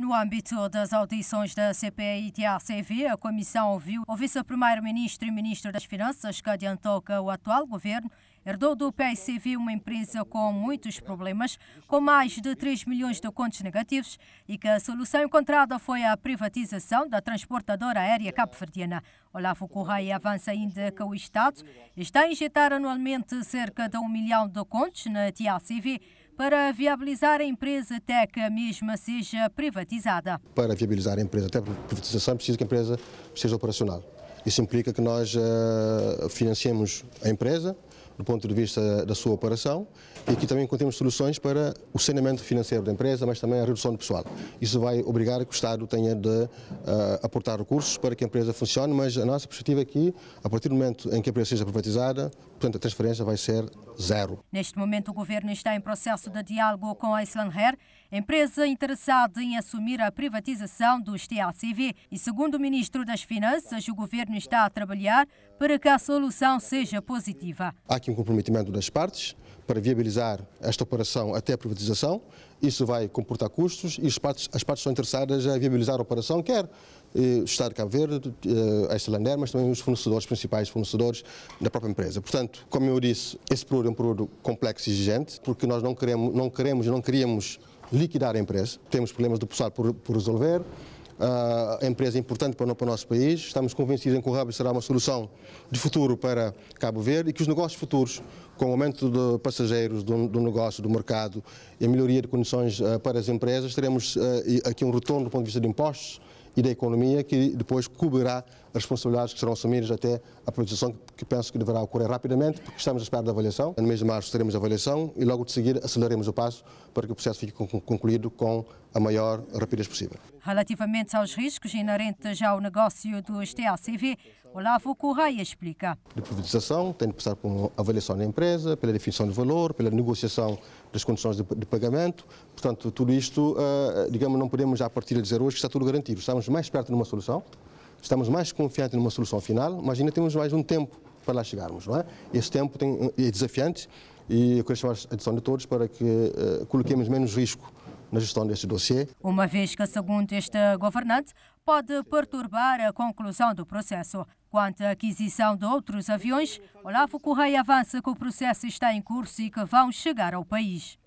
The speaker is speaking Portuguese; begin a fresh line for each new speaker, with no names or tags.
No âmbito das audições da CPI e TACV, a Comissão ouviu o Vice-Primeiro-Ministro e Ministro das Finanças, que adiantou que o atual governo herdou do PSCV uma empresa com muitos problemas, com mais de 3 milhões de contos negativos e que a solução encontrada foi a privatização da transportadora aérea cabo-verdiana. Olavo Correia avança ainda que o Estado está a injetar anualmente cerca de um milhão de contos na TACV, para viabilizar a empresa até que a mesma seja privatizada.
Para viabilizar a empresa até a privatização, precisa que a empresa seja operacional. Isso implica que nós eh, financiemos a empresa do ponto de vista da sua operação e aqui também encontramos soluções para o saneamento financeiro da empresa, mas também a redução do pessoal. Isso vai obrigar que o Estado tenha de uh, aportar recursos para que a empresa funcione, mas a nossa perspectiva aqui, é a partir do momento em que a empresa seja privatizada, portanto a transferência vai ser zero.
Neste momento o governo está em processo de diálogo com a Iceland Hair, empresa interessada em assumir a privatização dos TACV e segundo o ministro das Finanças, o governo está a trabalhar para que a solução seja positiva.
Há aqui um comprometimento das partes para viabilizar esta operação até a privatização. Isso vai comportar custos e as partes, as partes são interessadas a viabilizar a operação, quer eh, o Estado de Cabo Verde, eh, a Estelander, mas também os fornecedores, principais fornecedores da própria empresa. Portanto, como eu disse, esse período é um período complexo e exigente, porque nós não queremos, não queremos, não queríamos liquidar a empresa. Temos problemas de pessoal por, por resolver, uh, empresa importante para, para o nosso país. Estamos convencidos em que o Hub será uma solução de futuro para Cabo Verde e que os negócios futuros, com o aumento de passageiros do, do negócio, do mercado e a melhoria de condições uh, para as empresas, teremos uh, aqui um retorno do ponto de vista de impostos e da economia, que depois cobrirá as responsabilidades que serão assumidas até a privatização que penso que deverá ocorrer rapidamente, porque estamos à espera da avaliação. No mês de março teremos a avaliação e logo de seguir aceleraremos o passo para que o processo fique concluído com a maior rapidez possível.
Relativamente aos riscos inerentes ao negócio dos TACV, Olavo Correia explica.
De privatização tem de passar por uma avaliação da empresa, pela definição de valor, pela negociação das condições de, de pagamento. Portanto, tudo isto, uh, digamos, não podemos já partir a dizer hoje que está tudo garantido. Estamos mais perto de uma solução, estamos mais confiantes numa solução final, mas ainda temos mais um tempo para lá chegarmos, não é? Esse tempo tem, é desafiante e eu quero chamar a atenção de todos para que uh, coloquemos menos risco na gestão deste dossiê.
Uma vez que, segundo este governante, pode perturbar a conclusão do processo. Quanto à aquisição de outros aviões, Olavo Correia avança que o processo está em curso e que vão chegar ao país.